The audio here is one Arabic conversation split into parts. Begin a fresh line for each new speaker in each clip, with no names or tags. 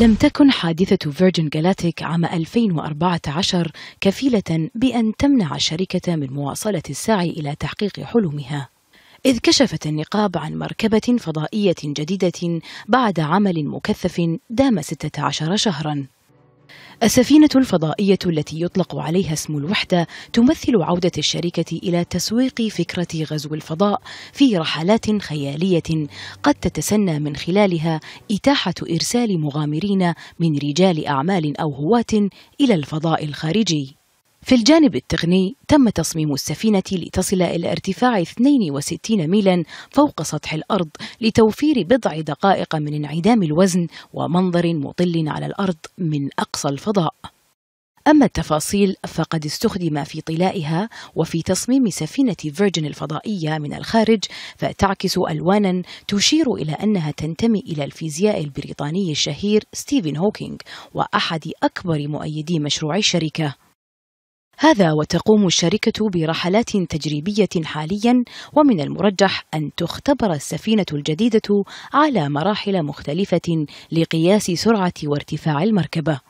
لم تكن حادثة فيرجن جالاتيك عام 2014 كفيلة بأن تمنع الشركة من مواصلة السعي إلى تحقيق حلمها إذ كشفت النقاب عن مركبة فضائية جديدة بعد عمل مكثف دام 16 شهراً السفينة الفضائية التي يطلق عليها اسم الوحدة تمثل عودة الشركة إلى تسويق فكرة غزو الفضاء في رحلات خيالية قد تتسنى من خلالها إتاحة إرسال مغامرين من رجال أعمال أو هواة إلى الفضاء الخارجي في الجانب التقني تم تصميم السفينة لتصل إلى ارتفاع 62 ميلا فوق سطح الأرض لتوفير بضع دقائق من انعدام الوزن ومنظر مطل على الأرض من أقصى الفضاء أما التفاصيل فقد استخدم في طلائها وفي تصميم سفينة فيرجن الفضائية من الخارج فتعكس ألوانا تشير إلى أنها تنتمي إلى الفيزياء البريطاني الشهير ستيفن هوكينغ وأحد أكبر مؤيدي مشروع الشركة هذا وتقوم الشركة برحلات تجريبية حاليا ومن المرجح أن تختبر السفينة الجديدة على مراحل مختلفة لقياس سرعة وارتفاع المركبة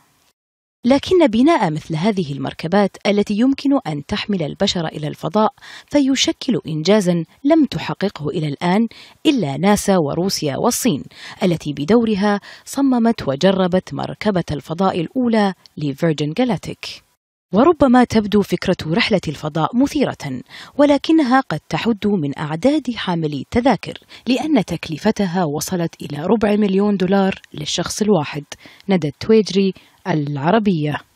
لكن بناء مثل هذه المركبات التي يمكن ان تحمل البشر الى الفضاء فيشكل انجازا لم تحققه الى الان الا ناسا وروسيا والصين التي بدورها صممت وجربت مركبه الفضاء الاولى لفيرجن جالاتيك وربما تبدو فكرة رحلة الفضاء مثيرة، ولكنها قد تحد من أعداد حاملي التذاكر، لأن تكلفتها وصلت إلى ربع مليون دولار للشخص الواحد. ندى التويجري، العربية.